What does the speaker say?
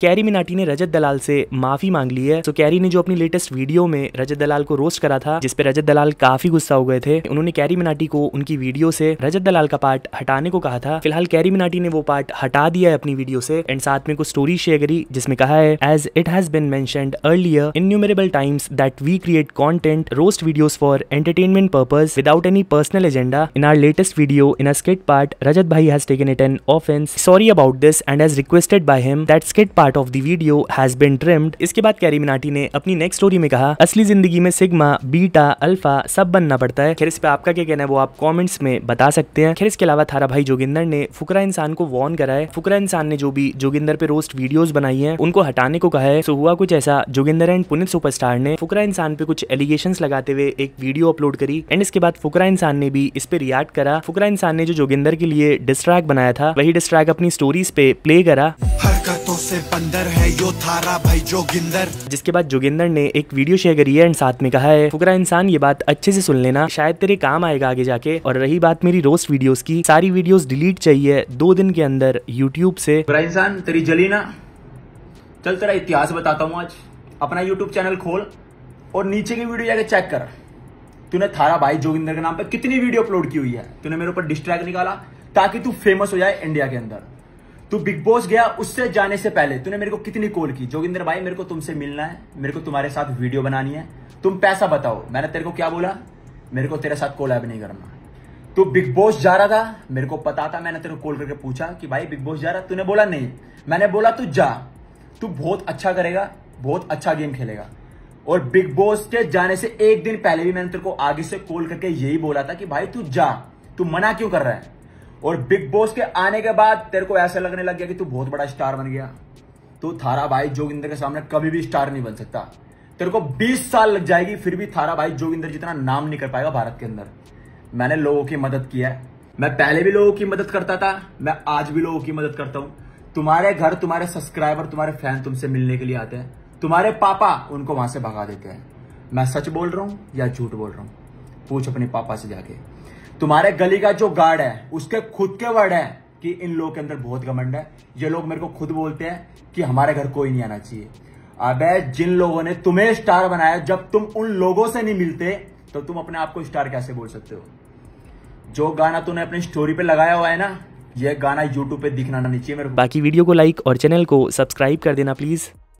carry Minati ने रजत दलाल से माफी मांग ली है तो कैरी ने जो अपनी लेटेस्ट वीडियो में रजत दलाल को रोस्ट करा था जिसपे रजत दलाल काफी गुस्सा हो गए थे उन्होंने कैरी मिनाटी को उनकी वीडियो से रजत दलाल का पार्ट हटाने को कहा था फिलहाल कैरी मिनाटी ने वो पार्ट हटा दिया है अपनी वीडियो से एंड साथ में कुछ स्टोरी शेयर करी जिसमें कहा है एज इट हैज बिन मैं earlier innumerable times that we create content roast videos for entertainment purpose without any personal agenda in our latest video in a skit part Rajat भाई has taken it an offence sorry about this and has requested by him that skit part part of video has been trimmed इसके बाद carry Minati ने अपनी next story में कहा असली जिंदगी में सिग्मा बीटा अल्फा सब बनना पड़ता है खेर इस पे आपका क्या कहना है वो आप कॉमेंट्स में बता सकते हैं खेर इसके अलावा थारा भाई जोगिंदर ने फुकरा इंसान को वॉर्न करा है फुकरा इंसान ने जो भी जोगिंदर पे रोस्ट वीडियो बनाई है उनको हटाने को कहा है सो हुआ कुछ ऐसा जोगिंदर एंड पुनित सुपरस्टार ने फुकरा इंसान पे कुछ एलिगेशन लगाते हुए एक वीडियो अपलोड करी एंड इसके बाद फुकरा इंसान ने भी इस पे रिएक्ट करा फुकरा इंसान ने जो जोगिंदर के लिए डिस्ट्रैक्ट बनाया था वही डिस्ट्रैक्ट अपनी स्टोरीज पे प्ले करा से बंदर है यो थारा भाई जोगिंदर जिसके बाद जोगिंदर ने एक वीडियो शेयर करी है एंड साथ में कहा है फुकरा इंसान ये बात अच्छे से सुन लेना शायद तेरे काम आएगा आगे जाके और रही बात मेरी रोस्ट वीडियो की सारी वीडियो डिलीट चाहिए दो दिन के अंदर यूट्यूब ऐसी फुकरा इंसान तेरी जली ना चल तेरा इतिहास बताता हूँ आज अपना यूट्यूब चैनल खोल और नीचे की वीडियो जाके चेक कर तूने थारा भाई जोगिंदर के नाम पर कितनी वीडियो अपलोड की हुई है तूने मेरे ऊपर डिस्ट्रैक्ट निकाला ताकि तू फेमस हो जाए इंडिया के अंदर तू बिग बॉस गया उससे जाने से पहले तूने मेरे को कितनी कॉल की जोगिंदर भाई मेरे को तुमसे मिलना है मेरे को तुम्हारे साथ वीडियो बनानी है तुम पैसा बताओ मैंने तेरे को क्या बोला मेरे को तेरे साथ कॉल कोलैब नहीं करना तू बिग बॉस जा रहा था मेरे को पता था मैंने तेरे को कॉल करके पूछा कि भाई बिग बॉस जा रहा तूने बोला नहीं मैंने बोला तू जा तू बहुत अच्छा करेगा बहुत अच्छा गेम खेलेगा और बिग बॉस के जाने से एक दिन पहले भी मैंने तेरे को आगे से कॉल करके यही बोला था कि भाई तू जा तू मना क्यों कर रहा है और बिग बॉस के आने के बाद तेरे को ऐसा लगने लग गया कि तू बहुत बड़ा स्टार बन गया तू थारा भाई जोगिंदर के सामने कभी भी स्टार नहीं बन सकता तेरे को 20 साल लग जाएगी फिर भी थारा भाई जोगिंदर जितना नाम नहीं कर पाएगा भारत के अंदर मैंने लोगों की मदद की है मैं पहले भी लोगों की मदद करता था मैं आज भी लोगों की मदद करता हूं तुम्हारे घर तुम्हारे सब्सक्राइबर तुम्हारे फैन तुमसे मिलने के लिए आते हैं तुम्हारे पापा उनको वहां से भगा देते हैं मैं सच बोल रहा हूं या झूठ बोल रहा हूं पूछ अपने पापा से जाके तुम्हारे गली का जो गार्ड है उसके खुद के वर्ड है कि इन लोगों के अंदर बहुत घमंड है ये लोग मेरे को खुद बोलते हैं कि हमारे घर कोई नहीं आना चाहिए अबे जिन लोगों ने तुम्हें स्टार बनाया जब तुम उन लोगों से नहीं मिलते तो तुम अपने आप को स्टार कैसे बोल सकते हो जो गाना तुमने अपनी स्टोरी पे लगाया हुआ है ना यह गाना यूट्यूब पे दिखना नहीं चाहिए मेरे को बाकी वीडियो को लाइक और चैनल को सब्सक्राइब कर देना प्लीज़